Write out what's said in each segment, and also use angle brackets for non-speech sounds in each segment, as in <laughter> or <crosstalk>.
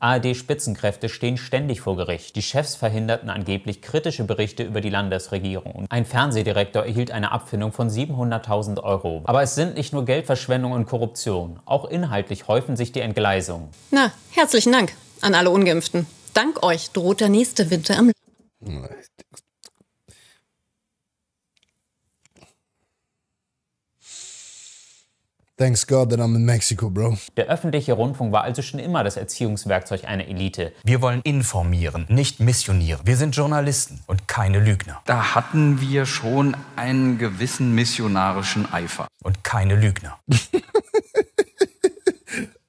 ARD-Spitzenkräfte stehen ständig vor Gericht. Die Chefs verhinderten angeblich kritische Berichte über die Landesregierung. Ein Fernsehdirektor erhielt eine Abfindung von 700.000 Euro. Aber es sind nicht nur Geldverschwendung und Korruption. Auch inhaltlich häufen sich die Entgleisungen. Na, herzlichen Dank an alle Ungeimpften. Dank euch droht der nächste Winter am... Thanks God that I'm in Mexico, bro. Der öffentliche Rundfunk war also schon immer das Erziehungswerkzeug einer Elite. Wir wollen informieren, nicht missionieren. Wir sind Journalisten und keine Lügner. Da hatten wir schon einen gewissen missionarischen Eifer. Und keine Lügner.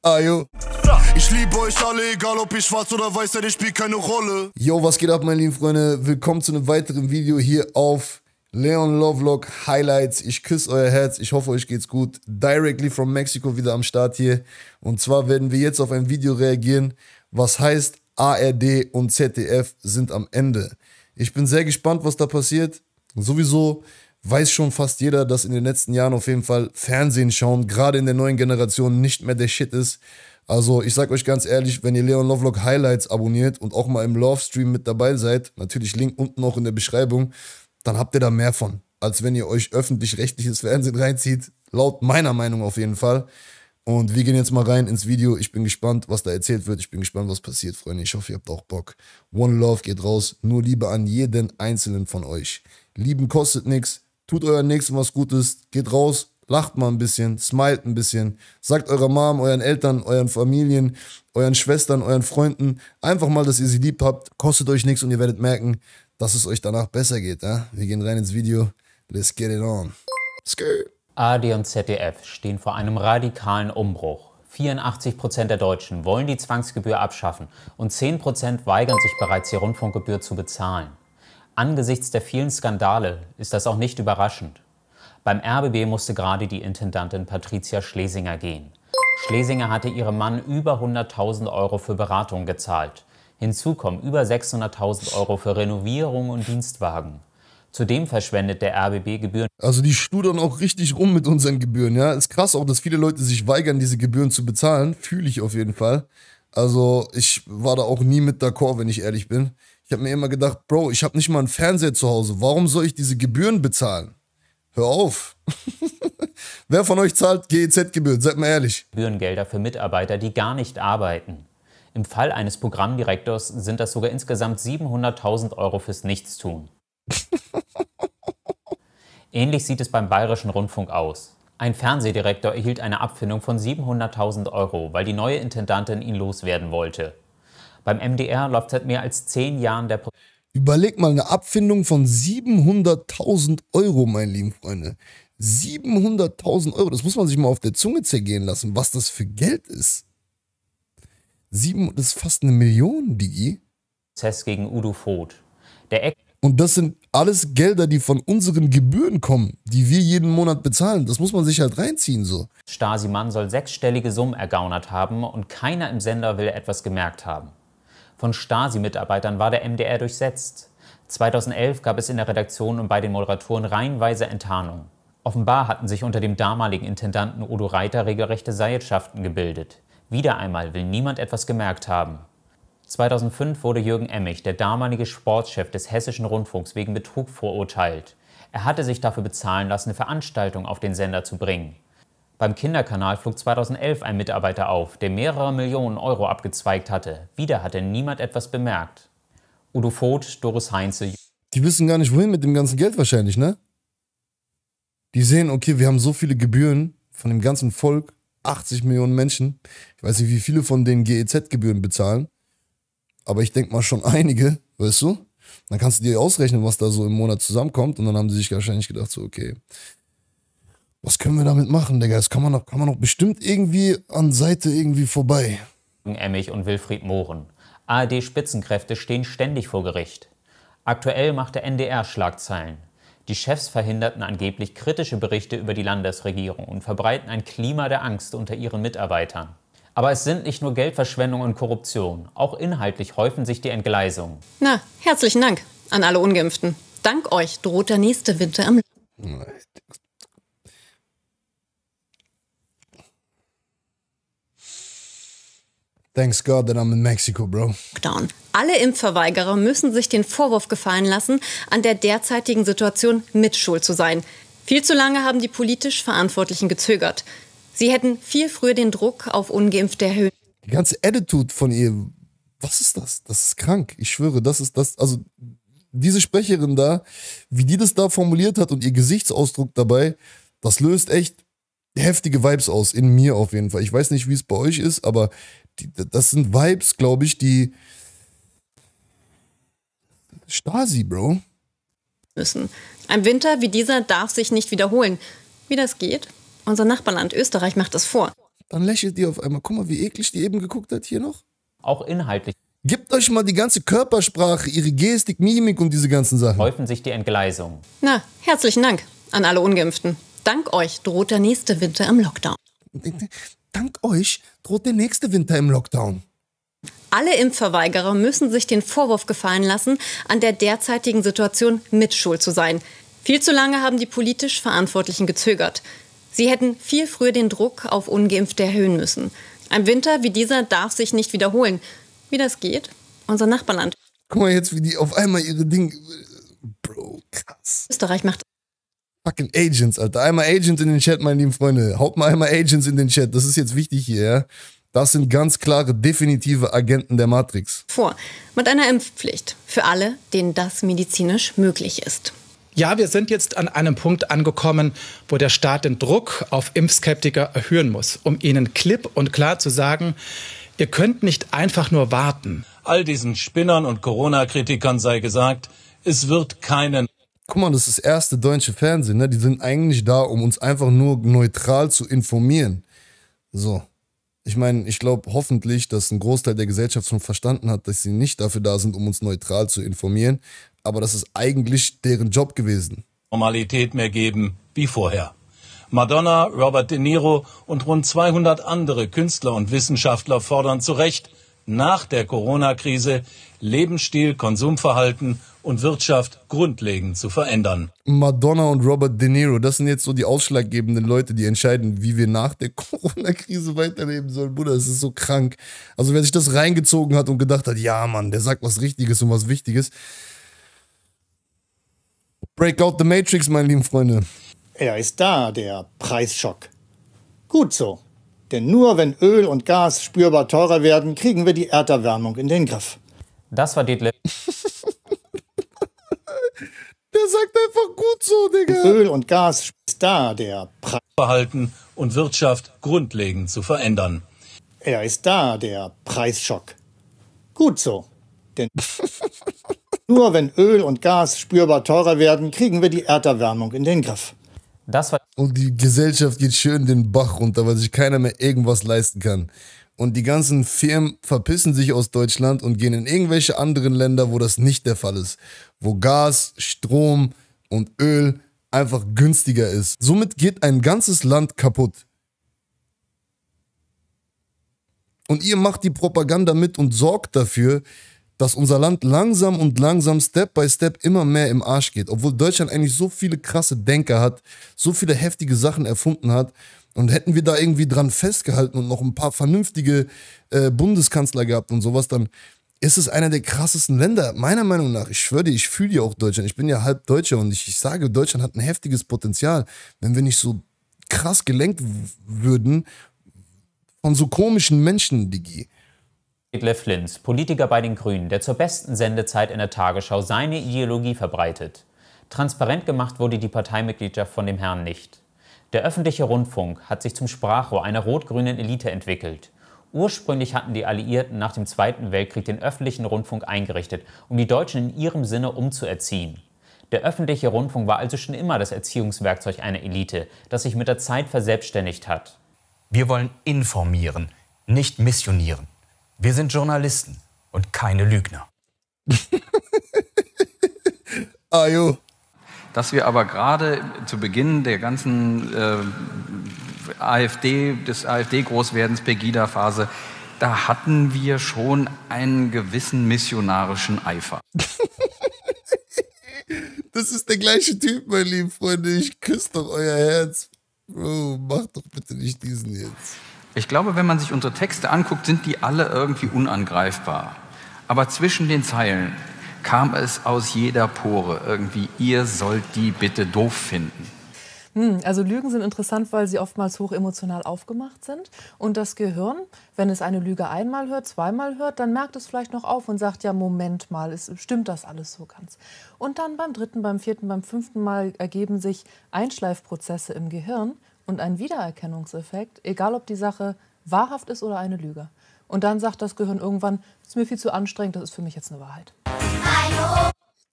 Ayo. <laughs> Ah, ich liebe euch alle, egal ob ihr schwarz oder weiß seid, ich spielt keine Rolle. Yo, was geht ab, meine lieben Freunde? Willkommen zu einem weiteren Video hier auf Leon Lovelock, Highlights. Ich küsse euer Herz. Ich hoffe, euch geht's gut. Directly from Mexico wieder am Start hier. Und zwar werden wir jetzt auf ein Video reagieren, was heißt ARD und ZDF sind am Ende. Ich bin sehr gespannt, was da passiert. Sowieso weiß schon fast jeder, dass in den letzten Jahren auf jeden Fall Fernsehen schauen, gerade in der neuen Generation, nicht mehr der Shit ist. Also ich sag euch ganz ehrlich, wenn ihr Leon Lovelock Highlights abonniert und auch mal im Love Stream mit dabei seid, natürlich Link unten auch in der Beschreibung, dann habt ihr da mehr von, als wenn ihr euch öffentlich-rechtliches Fernsehen reinzieht. Laut meiner Meinung auf jeden Fall. Und wir gehen jetzt mal rein ins Video. Ich bin gespannt, was da erzählt wird. Ich bin gespannt, was passiert, Freunde. Ich hoffe, ihr habt auch Bock. One Love geht raus. Nur Liebe an jeden einzelnen von euch. Lieben kostet nichts. Tut euren Nächsten was Gutes. Geht raus. Lacht mal ein bisschen. Smilet ein bisschen. Sagt eurer Mom, euren Eltern, euren Familien, euren Schwestern, euren Freunden einfach mal, dass ihr sie lieb habt. Kostet euch nichts und ihr werdet merken, dass es euch danach besser geht. Äh? Wir gehen rein ins Video. Let's get it on. Skr. AD und ZDF stehen vor einem radikalen Umbruch. 84 Prozent der Deutschen wollen die Zwangsgebühr abschaffen und 10 Prozent weigern sich bereits, die Rundfunkgebühr zu bezahlen. Angesichts der vielen Skandale ist das auch nicht überraschend. Beim RBB musste gerade die Intendantin Patricia Schlesinger gehen. Schlesinger hatte ihrem Mann über 100.000 Euro für Beratung gezahlt. Hinzu kommen über 600.000 Euro für Renovierung und Dienstwagen. Zudem verschwendet der RBB Gebühren. Also die studern auch richtig rum mit unseren Gebühren, ja. Ist krass auch, dass viele Leute sich weigern, diese Gebühren zu bezahlen. Fühle ich auf jeden Fall. Also ich war da auch nie mit d'accord, wenn ich ehrlich bin. Ich habe mir immer gedacht, Bro, ich habe nicht mal einen Fernseher zu Hause. Warum soll ich diese Gebühren bezahlen? Hör auf. <laughs> Wer von euch zahlt GEZ-Gebühren? Seid mal ehrlich. Gebührengelder für Mitarbeiter, die gar nicht arbeiten. Im Fall eines Programmdirektors sind das sogar insgesamt 700.000 Euro fürs Nichtstun. <laughs> Ähnlich sieht es beim Bayerischen Rundfunk aus. Ein Fernsehdirektor erhielt eine Abfindung von 700.000 Euro, weil die neue Intendantin ihn loswerden wollte. Beim MDR läuft seit mehr als zehn Jahren der Pro Überleg mal eine Abfindung von 700.000 Euro, meine lieben Freunde. 700.000 Euro, das muss man sich mal auf der Zunge zergehen lassen, was das für Geld ist. Sieben, das ist fast eine Million, Digi. Prozess gegen Udo Voth. Der Ex und das sind alles Gelder, die von unseren Gebühren kommen, die wir jeden Monat bezahlen. Das muss man sich halt reinziehen so. Stasi-Mann soll sechsstellige Summen ergaunert haben und keiner im Sender will etwas gemerkt haben. Von Stasi-Mitarbeitern war der MDR durchsetzt. 2011 gab es in der Redaktion und bei den Moderatoren reihenweise Enttarnungen. Offenbar hatten sich unter dem damaligen Intendanten Udo Reiter regelrechte Seilschaften gebildet. Wieder einmal will niemand etwas gemerkt haben. 2005 wurde Jürgen Emmich, der damalige Sportchef des Hessischen Rundfunks, wegen Betrug verurteilt. Er hatte sich dafür bezahlen lassen, eine Veranstaltung auf den Sender zu bringen. Beim Kinderkanal flog 2011 ein Mitarbeiter auf, der mehrere Millionen Euro abgezweigt hatte. Wieder hatte niemand etwas bemerkt. Udo Voth, Doris Heinze. Die wissen gar nicht, wohin mit dem ganzen Geld wahrscheinlich, ne? Die sehen, okay, wir haben so viele Gebühren von dem ganzen Volk, 80 Millionen Menschen. Ich weiß nicht, wie viele von denen GEZ-Gebühren bezahlen, aber ich denke mal schon einige, weißt du? Dann kannst du dir ausrechnen, was da so im Monat zusammenkommt und dann haben sie sich wahrscheinlich gedacht, so, okay, was können wir damit machen, Digga? Das kann man doch, kann man doch bestimmt irgendwie an Seite irgendwie vorbei. Emmich und Wilfried Mohren. ARD-Spitzenkräfte stehen ständig vor Gericht. Aktuell macht der NDR Schlagzeilen. Die Chefs verhinderten angeblich kritische Berichte über die Landesregierung und verbreiten ein Klima der Angst unter ihren Mitarbeitern. Aber es sind nicht nur Geldverschwendung und Korruption, auch inhaltlich häufen sich die Entgleisungen. Na, herzlichen Dank an alle Ungeimpften. Dank euch droht der nächste Winter am Thanks God that I'm in Mexico, bro. Lockdown. Alle Impfverweigerer müssen sich den Vorwurf gefallen lassen, an der derzeitigen Situation mitschuld zu sein. Viel zu lange haben die politisch Verantwortlichen gezögert. Sie hätten viel früher den Druck auf Ungeimpfte erhöht. Die ganze Attitude von ihr, was ist das? Das ist krank. Ich schwöre, das ist das. Also, diese Sprecherin da, wie die das da formuliert hat und ihr Gesichtsausdruck dabei, das löst echt heftige Vibes aus, in mir auf jeden Fall. Ich weiß nicht, wie es bei euch ist, aber die, das sind Vibes, glaube ich, die Stasi, Bro. Müssen. Ein Winter wie dieser darf sich nicht wiederholen. Wie das geht? Unser Nachbarland Österreich macht das vor. Dann lächelt die auf einmal. Guck mal, wie eklig die eben geguckt hat hier noch. Auch inhaltlich. Gibt euch mal die ganze Körpersprache, ihre Gestik, Mimik und diese ganzen Sachen. Häufen sich die Entgleisungen. Na, herzlichen Dank an alle Ungeimpften. Dank euch droht der nächste Winter im Lockdown. <laughs> Dank euch droht der nächste Winter im Lockdown. Alle Impfverweigerer müssen sich den Vorwurf gefallen lassen, an der derzeitigen Situation mitschuld zu sein. Viel zu lange haben die politisch Verantwortlichen gezögert. Sie hätten viel früher den Druck auf Ungeimpfte erhöhen müssen. Ein Winter wie dieser darf sich nicht wiederholen. Wie das geht? Unser Nachbarland. Guck mal jetzt, wie die auf einmal ihre Dinge. Bro, krass. Österreich macht Fucking Agents, Alter. Einmal Agents in den Chat, meine lieben Freunde. Haut mal einmal Agents in den Chat. Das ist jetzt wichtig hier, ja. Das sind ganz klare, definitive Agenten der Matrix. Vor. Mit einer Impfpflicht. Für alle, denen das medizinisch möglich ist. Ja, wir sind jetzt an einem Punkt angekommen, wo der Staat den Druck auf Impfskeptiker erhöhen muss, um ihnen klipp und klar zu sagen, ihr könnt nicht einfach nur warten. All diesen Spinnern und Corona-Kritikern sei gesagt, es wird keinen guck mal, das ist das erste deutsche Fernsehen, ne? Die sind eigentlich da, um uns einfach nur neutral zu informieren. So. Ich meine, ich glaube hoffentlich, dass ein Großteil der Gesellschaft schon verstanden hat, dass sie nicht dafür da sind, um uns neutral zu informieren. Aber das ist eigentlich deren Job gewesen. Normalität mehr geben wie vorher. Madonna, Robert De Niro und rund 200 andere Künstler und Wissenschaftler fordern zu Recht nach der Corona-Krise Lebensstil, Konsumverhalten und Wirtschaft grundlegend zu verändern. Madonna und Robert De Niro, das sind jetzt so die ausschlaggebenden Leute, die entscheiden, wie wir nach der <laughs> Corona-Krise weiterleben sollen. Bruder, es ist so krank. Also wer sich das reingezogen hat und gedacht hat, ja Mann, der sagt was Richtiges und was Wichtiges. Break out the Matrix, meine lieben Freunde. Er ist da, der Preisschock. Gut so. Denn nur wenn Öl und Gas spürbar teurer werden, kriegen wir die Erderwärmung in den Griff. Das war Detlef sagt einfach gut so, Digga. Öl und Gas ist da der Preisverhalten und Wirtschaft grundlegend zu verändern. Er ist da der Preisschock. Gut so. Denn <laughs> nur wenn Öl und Gas spürbar teurer werden, kriegen wir die Erderwärmung in den Griff. Das war und die Gesellschaft geht schön den Bach runter, weil sich keiner mehr irgendwas leisten kann und die ganzen Firmen verpissen sich aus Deutschland und gehen in irgendwelche anderen Länder, wo das nicht der Fall ist, wo Gas, Strom und Öl einfach günstiger ist. Somit geht ein ganzes Land kaputt. Und ihr macht die Propaganda mit und sorgt dafür, dass unser Land langsam und langsam, Step by Step, immer mehr im Arsch geht. Obwohl Deutschland eigentlich so viele krasse Denker hat, so viele heftige Sachen erfunden hat und hätten wir da irgendwie dran festgehalten und noch ein paar vernünftige äh, Bundeskanzler gehabt und sowas, dann ist es einer der krassesten Länder, meiner Meinung nach. Ich schwöre dir, ich fühle ja auch Deutschland. Ich bin ja halb Deutscher und ich, ich sage, Deutschland hat ein heftiges Potenzial. Wenn wir nicht so krass gelenkt würden von so komischen Menschen, Digi. Hitler Flins, Politiker bei den Grünen, der zur besten Sendezeit in der Tagesschau seine Ideologie verbreitet. Transparent gemacht wurde die Parteimitgliedschaft von dem Herrn nicht. Der öffentliche Rundfunk hat sich zum Sprachrohr einer rot-grünen Elite entwickelt. Ursprünglich hatten die Alliierten nach dem Zweiten Weltkrieg den öffentlichen Rundfunk eingerichtet, um die Deutschen in ihrem Sinne umzuerziehen. Der öffentliche Rundfunk war also schon immer das Erziehungswerkzeug einer Elite, das sich mit der Zeit verselbstständigt hat. Wir wollen informieren, nicht missionieren. Wir sind Journalisten und keine Lügner. Ayo. <laughs> dass wir aber gerade zu Beginn der ganzen äh, AfD, des AfD-Großwerdens, Pegida-Phase, da hatten wir schon einen gewissen missionarischen Eifer. <laughs> das ist der gleiche Typ, meine lieben Freunde. Ich küsse doch euer Herz. Oh, mach doch bitte nicht diesen jetzt. Ich glaube, wenn man sich unsere Texte anguckt, sind die alle irgendwie unangreifbar. Aber zwischen den Zeilen kam es aus jeder Pore irgendwie, ihr sollt die bitte doof finden. Hm, also Lügen sind interessant, weil sie oftmals hoch emotional aufgemacht sind. Und das Gehirn, wenn es eine Lüge einmal hört, zweimal hört, dann merkt es vielleicht noch auf und sagt, ja, Moment mal, es stimmt das alles so ganz. Und dann beim dritten, beim vierten, beim fünften Mal ergeben sich Einschleifprozesse im Gehirn und ein Wiedererkennungseffekt, egal ob die Sache wahrhaft ist oder eine Lüge. Und dann sagt das Gehirn irgendwann, das ist mir viel zu anstrengend, das ist für mich jetzt eine Wahrheit.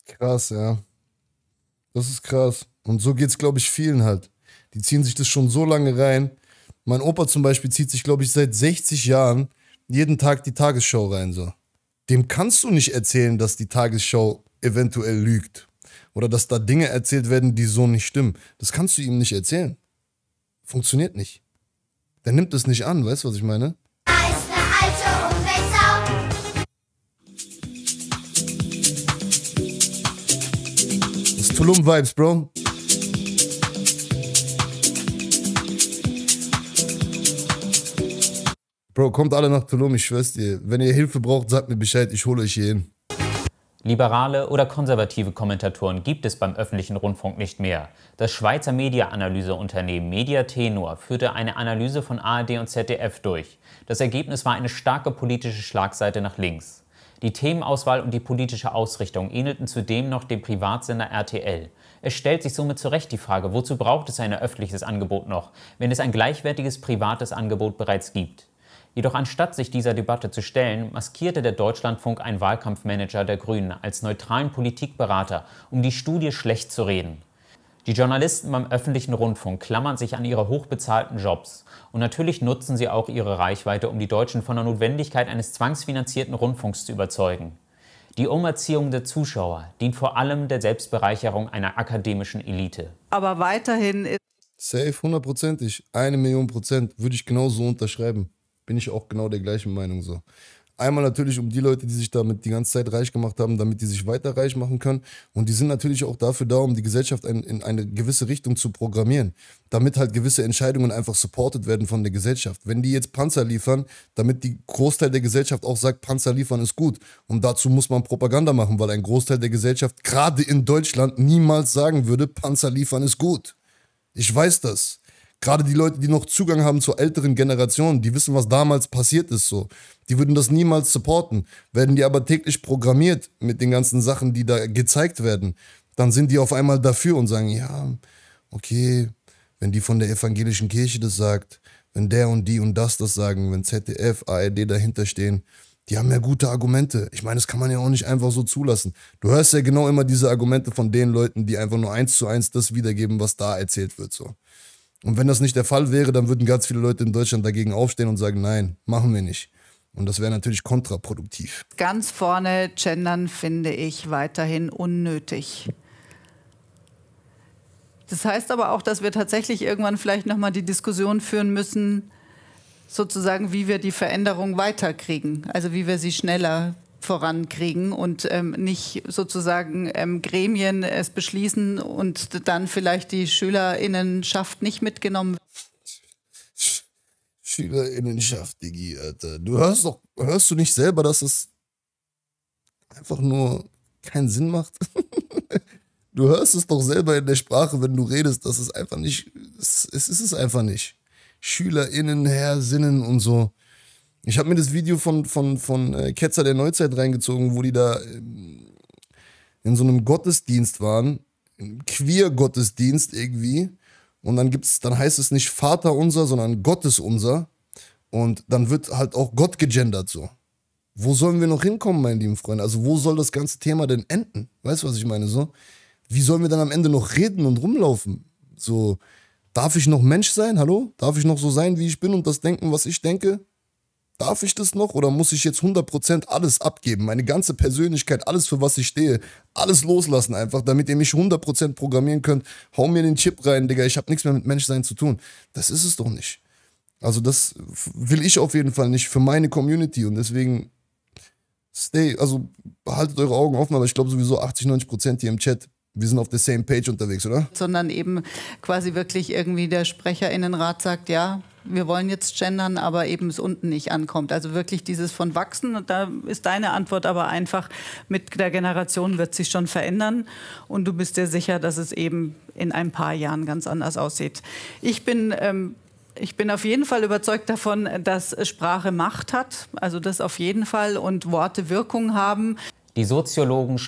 Krass, ja. Das ist krass. Und so geht es, glaube ich, vielen halt. Die ziehen sich das schon so lange rein. Mein Opa zum Beispiel zieht sich, glaube ich, seit 60 Jahren jeden Tag die Tagesschau rein. So. Dem kannst du nicht erzählen, dass die Tagesschau eventuell lügt. Oder dass da Dinge erzählt werden, die so nicht stimmen. Das kannst du ihm nicht erzählen. Funktioniert nicht. Der nimmt es nicht an, weißt du, was ich meine? Tulum-Vibes, Bro. Bro, kommt alle nach Tulum, ich schwör's dir. Wenn ihr Hilfe braucht, sagt mir Bescheid, ich hole euch hier hin. Liberale oder konservative Kommentatoren gibt es beim öffentlichen Rundfunk nicht mehr. Das Schweizer Media-Analyseunternehmen Media Tenor führte eine Analyse von ARD und ZDF durch. Das Ergebnis war eine starke politische Schlagseite nach links. Die Themenauswahl und die politische Ausrichtung ähnelten zudem noch dem Privatsender RTL. Es stellt sich somit zu Recht die Frage, wozu braucht es ein öffentliches Angebot noch, wenn es ein gleichwertiges privates Angebot bereits gibt? Jedoch anstatt sich dieser Debatte zu stellen, maskierte der Deutschlandfunk einen Wahlkampfmanager der Grünen als neutralen Politikberater, um die Studie schlecht zu reden. Die Journalisten beim öffentlichen Rundfunk klammern sich an ihre hochbezahlten Jobs. Und natürlich nutzen sie auch ihre Reichweite, um die Deutschen von der Notwendigkeit eines zwangsfinanzierten Rundfunks zu überzeugen. Die Umerziehung der Zuschauer dient vor allem der Selbstbereicherung einer akademischen Elite. Aber weiterhin. Safe, hundertprozentig. Eine Million Prozent würde ich genauso unterschreiben. Bin ich auch genau der gleichen Meinung so. Einmal natürlich um die Leute, die sich damit die ganze Zeit reich gemacht haben, damit die sich weiter reich machen können. Und die sind natürlich auch dafür da, um die Gesellschaft in, in eine gewisse Richtung zu programmieren, damit halt gewisse Entscheidungen einfach supported werden von der Gesellschaft. Wenn die jetzt Panzer liefern, damit die Großteil der Gesellschaft auch sagt, Panzer liefern ist gut. Und dazu muss man Propaganda machen, weil ein Großteil der Gesellschaft gerade in Deutschland niemals sagen würde, Panzer liefern ist gut. Ich weiß das. Gerade die Leute, die noch Zugang haben zur älteren Generation, die wissen, was damals passiert ist so. Die würden das niemals supporten. Werden die aber täglich programmiert mit den ganzen Sachen, die da gezeigt werden, dann sind die auf einmal dafür und sagen, ja, okay, wenn die von der evangelischen Kirche das sagt, wenn der und die und das das sagen, wenn ZDF, ARD dahinter stehen, die haben ja gute Argumente. Ich meine, das kann man ja auch nicht einfach so zulassen. Du hörst ja genau immer diese Argumente von den Leuten, die einfach nur eins zu eins das wiedergeben, was da erzählt wird. So. Und wenn das nicht der Fall wäre, dann würden ganz viele Leute in Deutschland dagegen aufstehen und sagen, nein, machen wir nicht. Und das wäre natürlich kontraproduktiv. Ganz vorne gendern finde ich weiterhin unnötig. Das heißt aber auch, dass wir tatsächlich irgendwann vielleicht nochmal die Diskussion führen müssen, sozusagen, wie wir die Veränderung weiterkriegen. Also wie wir sie schneller vorankriegen und ähm, nicht sozusagen ähm, Gremien es beschließen und dann vielleicht die Schülerinnenschaft nicht mitgenommen wird. Schülerinnenschaft, Digi, Alter. Du hörst doch, hörst du nicht selber, dass es einfach nur keinen Sinn macht? <laughs> du hörst es doch selber in der Sprache, wenn du redest, dass es einfach nicht, es, es ist es einfach nicht. SchülerInnen, Herr, Sinnen und so. Ich habe mir das Video von, von, von äh, Ketzer der Neuzeit reingezogen, wo die da ähm, in so einem Gottesdienst waren, Queer-Gottesdienst irgendwie. Und dann gibt's, dann heißt es nicht Vater unser, sondern Gottes unser. Und dann wird halt auch Gott gegendert so. Wo sollen wir noch hinkommen, meine lieben Freunde? Also wo soll das ganze Thema denn enden? Weißt du, was ich meine? So, wie sollen wir dann am Ende noch reden und rumlaufen? So, darf ich noch Mensch sein? Hallo? Darf ich noch so sein, wie ich bin und das denken, was ich denke? darf ich das noch oder muss ich jetzt 100% alles abgeben, meine ganze Persönlichkeit, alles für was ich stehe, alles loslassen einfach, damit ihr mich 100% programmieren könnt, hau mir den Chip rein, Digga, ich habe nichts mehr mit Menschsein zu tun. Das ist es doch nicht. Also das will ich auf jeden Fall nicht für meine Community und deswegen stay, also behaltet eure Augen offen, aber ich glaube sowieso 80, 90% hier im Chat wir sind auf der same page unterwegs, oder? Sondern eben quasi wirklich irgendwie der Sprecherinnenrat sagt, ja, wir wollen jetzt gendern, aber eben es unten nicht ankommt. Also wirklich dieses von wachsen. Und da ist deine Antwort aber einfach, mit der Generation wird sich schon verändern. Und du bist dir sicher, dass es eben in ein paar Jahren ganz anders aussieht. Ich bin... Ähm, ich bin auf jeden Fall überzeugt davon, dass Sprache Macht hat, also das auf jeden Fall und Worte Wirkung haben. Die Soziologen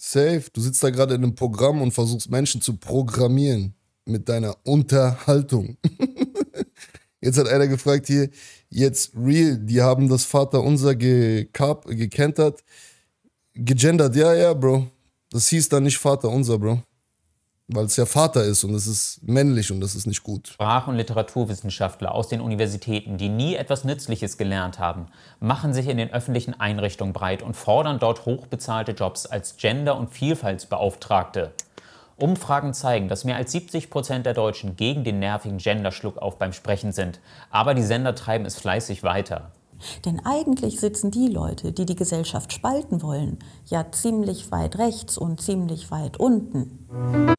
Safe. Du sitzt da gerade in einem Programm und versuchst Menschen zu programmieren mit deiner Unterhaltung. <laughs> jetzt hat einer gefragt hier, jetzt real, die haben das Vaterunser gekentert, gekentert, gegendert. Ja, ja, Bro. Das hieß dann nicht Vaterunser, Bro weil es ja Vater ist und es ist männlich und das ist nicht gut. Sprach- und Literaturwissenschaftler aus den Universitäten, die nie etwas Nützliches gelernt haben, machen sich in den öffentlichen Einrichtungen breit und fordern dort hochbezahlte Jobs als Gender- und Vielfaltsbeauftragte. Umfragen zeigen, dass mehr als 70 Prozent der Deutschen gegen den nervigen Genderschluckauf beim Sprechen sind. Aber die Sender treiben es fleißig weiter. Denn eigentlich sitzen die Leute, die die Gesellschaft spalten wollen, ja ziemlich weit rechts und ziemlich weit unten.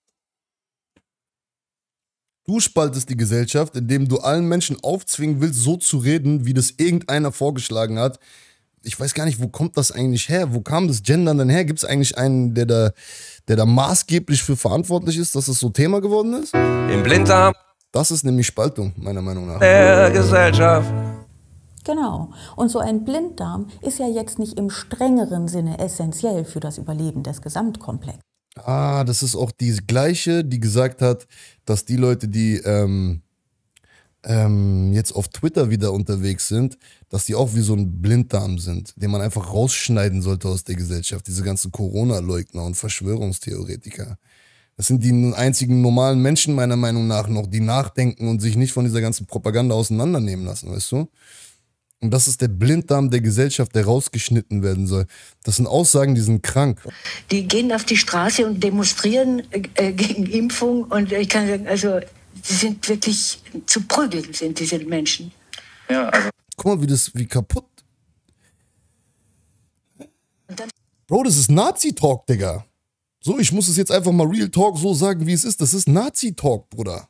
Du spaltest die Gesellschaft, indem du allen Menschen aufzwingen willst, so zu reden, wie das irgendeiner vorgeschlagen hat. Ich weiß gar nicht, wo kommt das eigentlich her? Wo kam das Gendern denn her? Gibt es eigentlich einen, der da, der da maßgeblich für verantwortlich ist, dass das so Thema geworden ist? Im Blinddarm. Das ist nämlich Spaltung, meiner Meinung nach. Der Gesellschaft. Genau. Und so ein Blinddarm ist ja jetzt nicht im strengeren Sinne essentiell für das Überleben des Gesamtkomplexes. Ah, das ist auch die gleiche, die gesagt hat, dass die Leute, die ähm, ähm, jetzt auf Twitter wieder unterwegs sind, dass die auch wie so ein Blinddarm sind, den man einfach rausschneiden sollte aus der Gesellschaft. Diese ganzen Corona-Leugner und Verschwörungstheoretiker. Das sind die einzigen normalen Menschen meiner Meinung nach noch, die nachdenken und sich nicht von dieser ganzen Propaganda auseinandernehmen lassen, weißt du? Und das ist der Blinddarm der Gesellschaft, der rausgeschnitten werden soll. Das sind Aussagen, die sind krank. Die gehen auf die Straße und demonstrieren äh, äh gegen Impfung. Und ich kann sagen, also, die sind wirklich zu prügeln, sind diese Menschen. Ja, also. Guck mal, wie das, wie kaputt. Bro, das ist Nazi-Talk, Digga. So, ich muss es jetzt einfach mal Real Talk so sagen, wie es ist. Das ist Nazi-Talk, Bruder.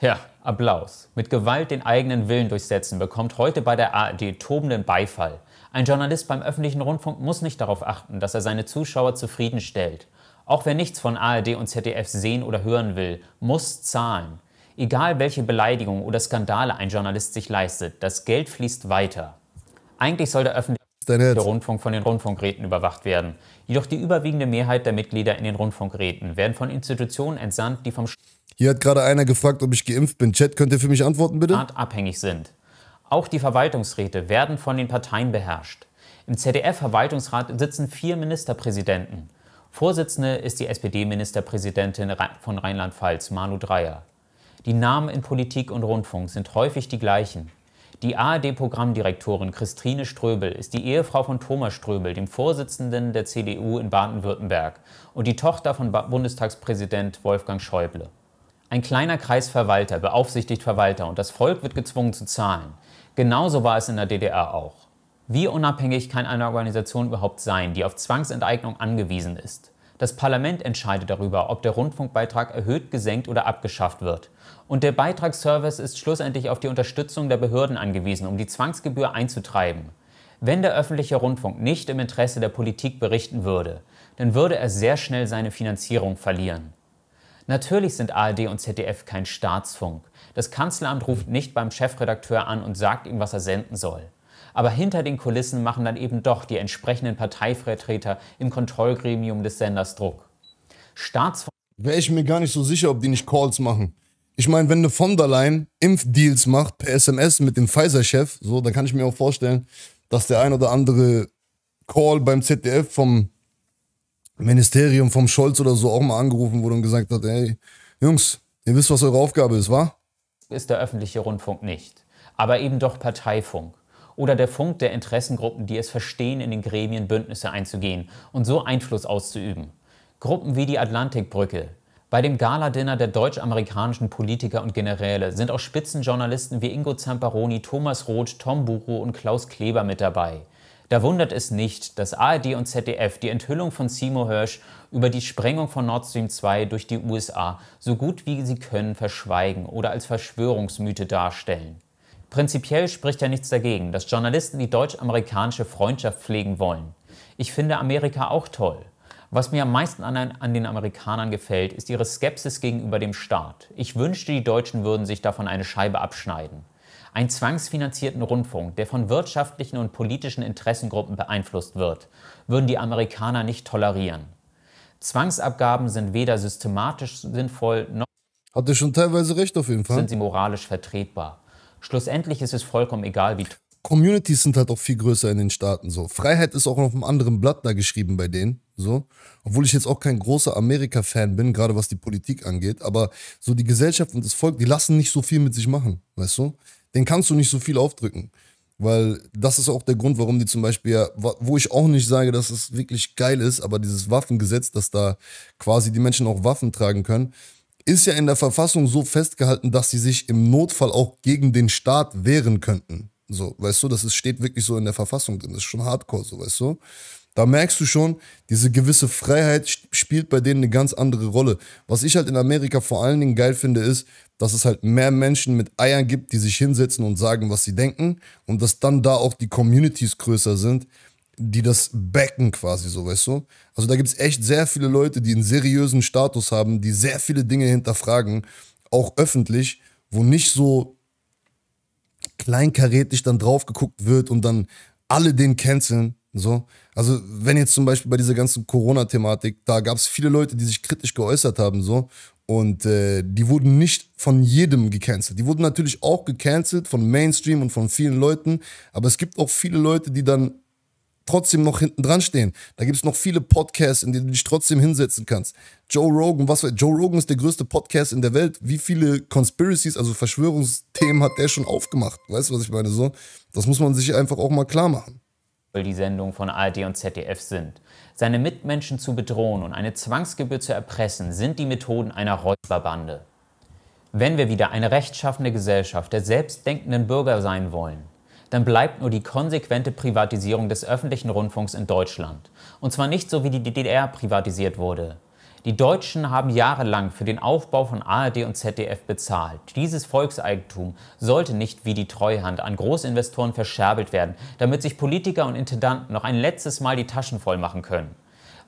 Ja, Applaus. Mit Gewalt den eigenen Willen durchsetzen bekommt heute bei der ARD tobenden Beifall. Ein Journalist beim öffentlichen Rundfunk muss nicht darauf achten, dass er seine Zuschauer zufriedenstellt. Auch wer nichts von ARD und ZDF sehen oder hören will, muss zahlen. Egal welche Beleidigung oder Skandale ein Journalist sich leistet, das Geld fließt weiter. Eigentlich soll der öffentliche dein Der Rundfunk von den Rundfunkräten überwacht werden. Jedoch die überwiegende Mehrheit der Mitglieder in den Rundfunkräten werden von Institutionen entsandt, die vom Hier hat gerade einer gefragt, ob ich geimpft bin. Chat, könnt ihr für mich antworten, bitte? abhängig sind. Auch die Verwaltungsräte werden von den Parteien beherrscht. Im ZDF-Verwaltungsrat sitzen vier Ministerpräsidenten. Vorsitzende ist die SPD-Ministerpräsidentin von Rheinland-Pfalz, Manu Dreyer. Die Namen in Politik und Rundfunk sind häufig die gleichen. Die ARD-Programmdirektorin Christine Ströbel ist die Ehefrau von Thomas Ströbel, dem Vorsitzenden der CDU in Baden-Württemberg, und die Tochter von Bundestagspräsident Wolfgang Schäuble. Ein kleiner Kreis Verwalter beaufsichtigt Verwalter und das Volk wird gezwungen zu zahlen. Genauso war es in der DDR auch. Wie unabhängig kann eine Organisation überhaupt sein, die auf Zwangsenteignung angewiesen ist? Das Parlament entscheidet darüber, ob der Rundfunkbeitrag erhöht, gesenkt oder abgeschafft wird. Und der Beitragsservice ist schlussendlich auf die Unterstützung der Behörden angewiesen, um die Zwangsgebühr einzutreiben. Wenn der öffentliche Rundfunk nicht im Interesse der Politik berichten würde, dann würde er sehr schnell seine Finanzierung verlieren. Natürlich sind ARD und ZDF kein Staatsfunk. Das Kanzleramt ruft nicht beim Chefredakteur an und sagt ihm, was er senden soll. Aber hinter den Kulissen machen dann eben doch die entsprechenden Parteivertreter im Kontrollgremium des Senders Druck. Staats Wäre ich mir gar nicht so sicher, ob die nicht Calls machen. Ich meine, wenn eine von der Leyen Impfdeals macht per SMS mit dem Pfizer-Chef, so, dann kann ich mir auch vorstellen, dass der ein oder andere Call beim ZDF vom Ministerium, vom Scholz oder so auch mal angerufen wurde und gesagt hat, ey, Jungs, ihr wisst, was eure Aufgabe ist, wa? Ist der öffentliche Rundfunk nicht. Aber eben doch Parteifunk oder der Funk der Interessengruppen, die es verstehen, in den Gremien Bündnisse einzugehen und so Einfluss auszuüben. Gruppen wie die Atlantikbrücke, bei dem Gala-Dinner der deutsch-amerikanischen Politiker und Generäle sind auch Spitzenjournalisten wie Ingo Zamperoni, Thomas Roth, Tom Buro und Klaus Kleber mit dabei. Da wundert es nicht, dass ARD und ZDF die Enthüllung von Seymour Hirsch über die Sprengung von Nord Stream 2 durch die USA so gut wie sie können verschweigen oder als Verschwörungsmythe darstellen. Prinzipiell spricht ja nichts dagegen, dass Journalisten die deutsch-amerikanische Freundschaft pflegen wollen. Ich finde Amerika auch toll. Was mir am meisten an, an, den Amerikanern gefällt, ist ihre Skepsis gegenüber dem Staat. Ich wünschte, die Deutschen würden sich davon eine Scheibe abschneiden. Einen zwangsfinanzierten Rundfunk, der von wirtschaftlichen und politischen Interessengruppen beeinflusst wird, würden die Amerikaner nicht tolerieren. Zwangsabgaben sind weder systematisch sinnvoll noch Hatte schon teilweise recht auf jeden Fall. sind sie moralisch vertretbar. Schlussendlich ist es vollkommen egal, wie. Communities sind halt auch viel größer in den Staaten so. Freiheit ist auch auf einem anderen Blatt da geschrieben bei denen. So. Obwohl ich jetzt auch kein großer Amerika-Fan bin, gerade was die Politik angeht. Aber so die Gesellschaft und das Volk, die lassen nicht so viel mit sich machen, weißt du? Den kannst du nicht so viel aufdrücken. Weil das ist auch der Grund, warum die zum Beispiel, wo ich auch nicht sage, dass es wirklich geil ist, aber dieses Waffengesetz, dass da quasi die Menschen auch Waffen tragen können, ist ja in der Verfassung so festgehalten, dass sie sich im Notfall auch gegen den Staat wehren könnten. So, weißt du, das ist, steht wirklich so in der Verfassung drin. Das ist schon hardcore, so, weißt du. Da merkst du schon, diese gewisse Freiheit spielt bei denen eine ganz andere Rolle. Was ich halt in Amerika vor allen Dingen geil finde, ist, dass es halt mehr Menschen mit Eiern gibt, die sich hinsetzen und sagen, was sie denken und dass dann da auch die Communities größer sind, die das backen quasi so, weißt du? Also da gibt es echt sehr viele Leute, die einen seriösen Status haben, die sehr viele Dinge hinterfragen, auch öffentlich, wo nicht so kleinkarätig dann drauf geguckt wird und dann alle den canceln, so. Also wenn jetzt zum Beispiel bei dieser ganzen Corona-Thematik, da gab es viele Leute, die sich kritisch geäußert haben, so. Und äh, die wurden nicht von jedem gecancelt. Die wurden natürlich auch gecancelt von Mainstream und von vielen Leuten. Aber es gibt auch viele Leute, die dann trotzdem noch hinten dran stehen. Da gibt es noch viele Podcasts, in denen du dich trotzdem hinsetzen kannst. Joe Rogan, was Joe Rogan ist der größte Podcast in der Welt. Wie viele Conspiracies, also Verschwörungsthemen hat der schon aufgemacht? Weißt du, was ich meine? So, das muss man sich einfach auch mal klar machen. Die Sendungen von ARD und ZDF sind. Seine Mitmenschen zu bedrohen und eine Zwangsgebühr zu erpressen, sind die Methoden einer Räuberbande. Wenn wir wieder eine rechtschaffende Gesellschaft der selbstdenkenden Bürger sein wollen, dann bleibt nur die konsequente Privatisierung des öffentlichen Rundfunks in Deutschland. Und zwar nicht so, wie die DDR privatisiert wurde. Die Deutschen haben jahrelang für den Aufbau von ARD und ZDF bezahlt. Dieses Volkseigentum sollte nicht wie die Treuhand an Großinvestoren verscherbelt werden, damit sich Politiker und Intendanten noch ein letztes Mal die Taschen voll machen können.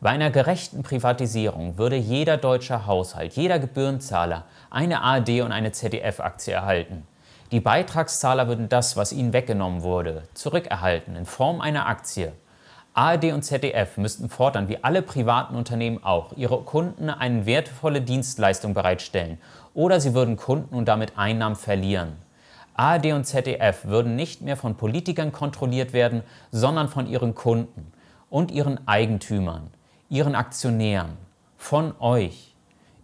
Bei einer gerechten Privatisierung würde jeder deutsche Haushalt, jeder Gebührenzahler eine ARD und eine ZDF-Aktie erhalten. Die Beitragszahler würden das, was ihnen weggenommen wurde, zurückerhalten in Form einer Aktie. ARD und ZDF müssten fordern, wie alle privaten Unternehmen auch, ihre Kunden eine wertvolle Dienstleistung bereitstellen oder sie würden Kunden und damit Einnahmen verlieren. ARD und ZDF würden nicht mehr von Politikern kontrolliert werden, sondern von ihren Kunden und ihren Eigentümern, ihren Aktionären, von euch.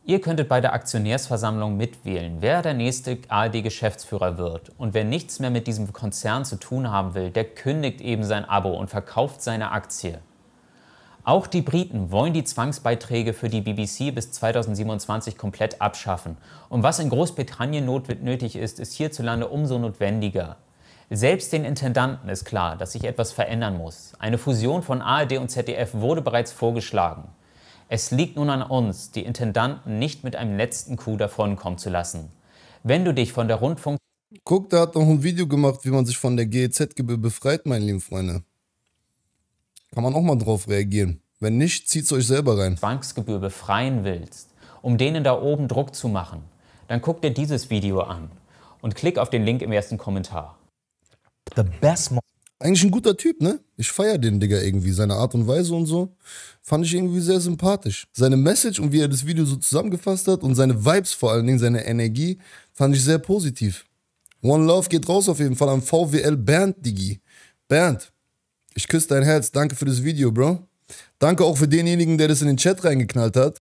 Ihr könntet bei der Aktionärsversammlung mitwählen, wer der nächste ARD-Geschäftsführer wird. Und wer nichts mehr mit diesem Konzern zu tun haben will, der kündigt eben sein Abo und verkauft seine Aktie. Auch die Briten wollen die Zwangsbeiträge für die BBC bis 2027 komplett abschaffen. Und was in Großbritannien notwendig ist, ist hierzulande umso notwendiger. Selbst den Intendanten ist klar, dass sich etwas verändern muss. Eine Fusion von ARD und ZDF wurde bereits vorgeschlagen. Es liegt nun an uns, die Intendanten nicht mit einem letzten Coup davonkommen zu lassen. Wenn du dich von der Rundfunk... Guck, da hat noch ein Video gemacht, wie man sich von der GEZ-Gebühr befreit, meine lieben Freunde. Kann man auch mal drauf reagieren. Wenn nicht, zieht es euch selber rein. Zwangsgebühr befreien willst, um denen da oben Druck zu machen, dann guck dir dieses Video an und klick auf den Link im ersten Kommentar. The best eigentlich ein guter Typ, ne? Ich feier den Digga irgendwie, seine Art und Weise und so. Fand ich irgendwie sehr sympathisch. Seine Message und wie er das Video so zusammengefasst hat und seine Vibes vor allen Dingen, seine Energie, fand ich sehr positiv. One Love geht raus auf jeden Fall am VWL Bernd, Digi. Bernd, ich küsse dein Herz. Danke für das Video, Bro. Danke auch für denjenigen, der das in den Chat reingeknallt hat.